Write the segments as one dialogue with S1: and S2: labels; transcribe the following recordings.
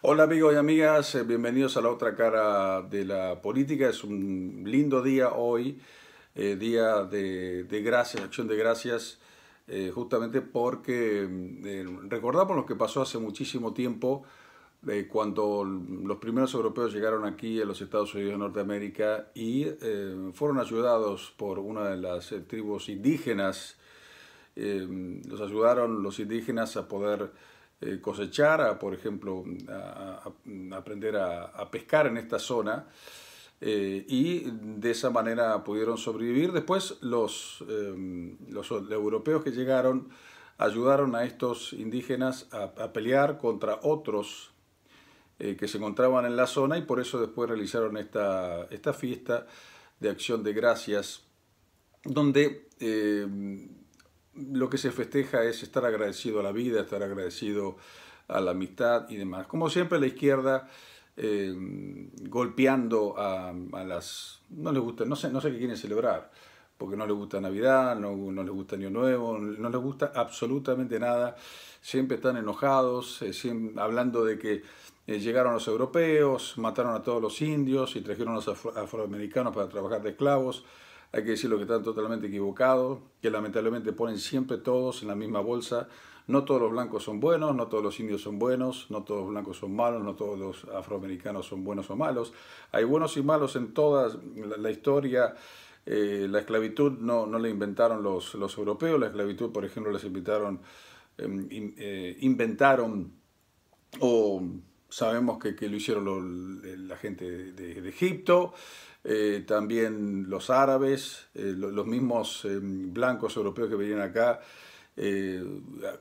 S1: Hola amigos y amigas, eh, bienvenidos a la otra cara de la política. Es un lindo día hoy, eh, día de, gracias, acción de gracias, eh, justamente porque mm, recordamos lo que pasó hace muchísimo tiempo cuando los primeros europeos llegaron aquí a los Estados Unidos de Norteamérica y fueron ayudados por una de las tribus indígenas. los ayudaron los indígenas a poder eh, cosechar, por ejemplo, aprender a, pescar en esta zona. Eh, y de esa manera pudieron sobrevivir. Después los, em, los, europeos que llegaron ayudaron a estos indígenas a, pelear contra otros eh, que se encontraban en la zona y por eso después realizaron esta, esta fiesta de acción de gracias donde em, lo que se festeja es estar agradecido a la vida, estar agradecido a la amistad y demás. Como siempre, la izquierda eh, golpeando a, a, las... No les gusta, no sé, no sé qué quieren celebrar, porque no les gusta Navidad, no, no les gusta Año Nuevo, no les gusta absolutamente nada. Siempre están enojados, eh, siempre, hablando de que eh, llegaron los europeos, mataron a todos los indios y trajeron a los afroamericanos para trabajar de esclavos hay que decir lo que están totalmente equivocados, que lamentablemente ponen siempre todos en la misma bolsa. No todos los blancos son buenos, no todos los indios son buenos, no todos los blancos son malos, no todos los afroamericanos son buenos o malos. Hay buenos y malos en toda la, historia. Eh, la esclavitud no, no la inventaron los, europeos, la esclavitud, por ejemplo, les invitaron, em, eh, inventaron o sabemos que, lo hicieron eh, la gente de, Egipto, eh, también los árabes, eh, los mismos em, blancos europeos que venían acá,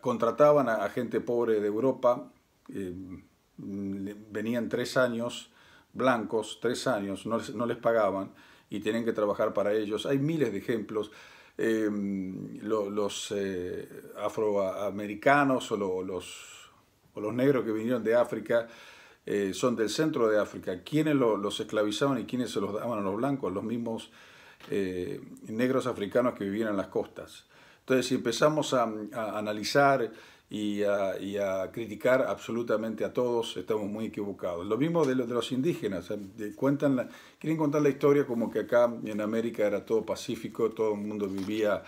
S1: contrataban a, gente pobre de Europa, em, venían tres años, blancos, tres años, no, les pagaban y tenían que trabajar para ellos. Hay miles de ejemplos. Em, los afroamericanos o los los negros que vinieron de África, eh, son del centro de África. ¿Quiénes los esclavizaban y quiénes se los daban a los blancos? Los mismos eh, negros africanos que vivían en las costas. Entonces, si empezamos a, analizar y a, criticar absolutamente a todos, estamos muy equivocados. Lo mismo de, los indígenas, eh, cuentan quieren contar la historia como que acá en América era todo pacífico, todo el mundo vivía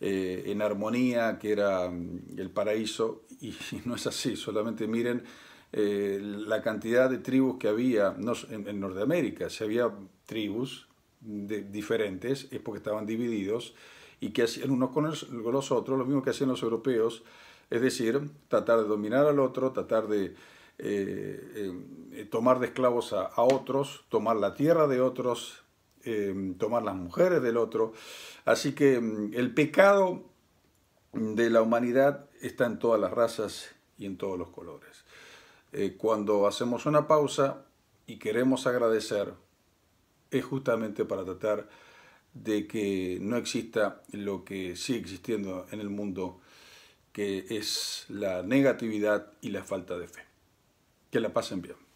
S1: eh, en armonía, que era mm, el paraíso, y, no es así, solamente miren eh, la cantidad de tribus que había en, Norteamérica, si había tribus de, diferentes es porque estaban divididos y que hacían unos con, los, otros lo mismo que hacían los europeos, es decir, tratar de dominar al otro, tratar de... Eh, tomar de esclavos a, otros, tomar la tierra de otros, Em, tomar las mujeres del otro. Así que em, el pecado de la humanidad está en todas las razas y en todos los colores. Eh, cuando hacemos una pausa y queremos agradecer, es justamente para tratar de que no exista lo que sigue existiendo en el mundo, que es la negatividad y la falta de fe. Que la pasen bien.